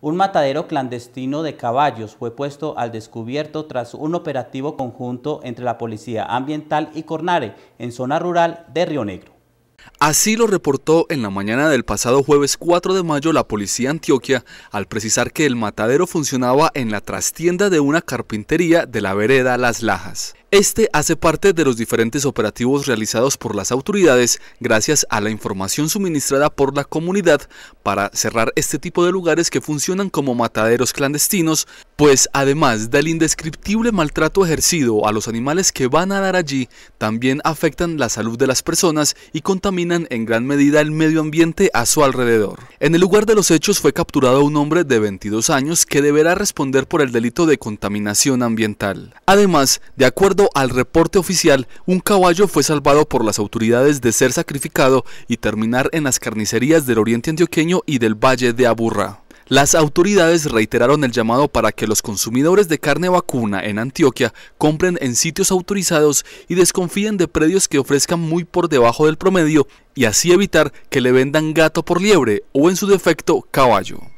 Un matadero clandestino de caballos fue puesto al descubierto tras un operativo conjunto entre la Policía Ambiental y Cornare en zona rural de Río Negro. Así lo reportó en la mañana del pasado jueves 4 de mayo la policía Antioquia al precisar que el matadero funcionaba en la trastienda de una carpintería de la vereda Las Lajas. Este hace parte de los diferentes operativos realizados por las autoridades gracias a la información suministrada por la comunidad para cerrar este tipo de lugares que funcionan como mataderos clandestinos, pues además del indescriptible maltrato ejercido a los animales que van a dar allí, también afectan la salud de las personas y contaminan en gran medida el medio ambiente a su alrededor. En el lugar de los hechos fue capturado un hombre de 22 años que deberá responder por el delito de contaminación ambiental. Además, de acuerdo al reporte oficial, un caballo fue salvado por las autoridades de ser sacrificado y terminar en las carnicerías del oriente antioqueño y del Valle de Aburrá. Las autoridades reiteraron el llamado para que los consumidores de carne vacuna en Antioquia compren en sitios autorizados y desconfíen de predios que ofrezcan muy por debajo del promedio y así evitar que le vendan gato por liebre o en su defecto caballo.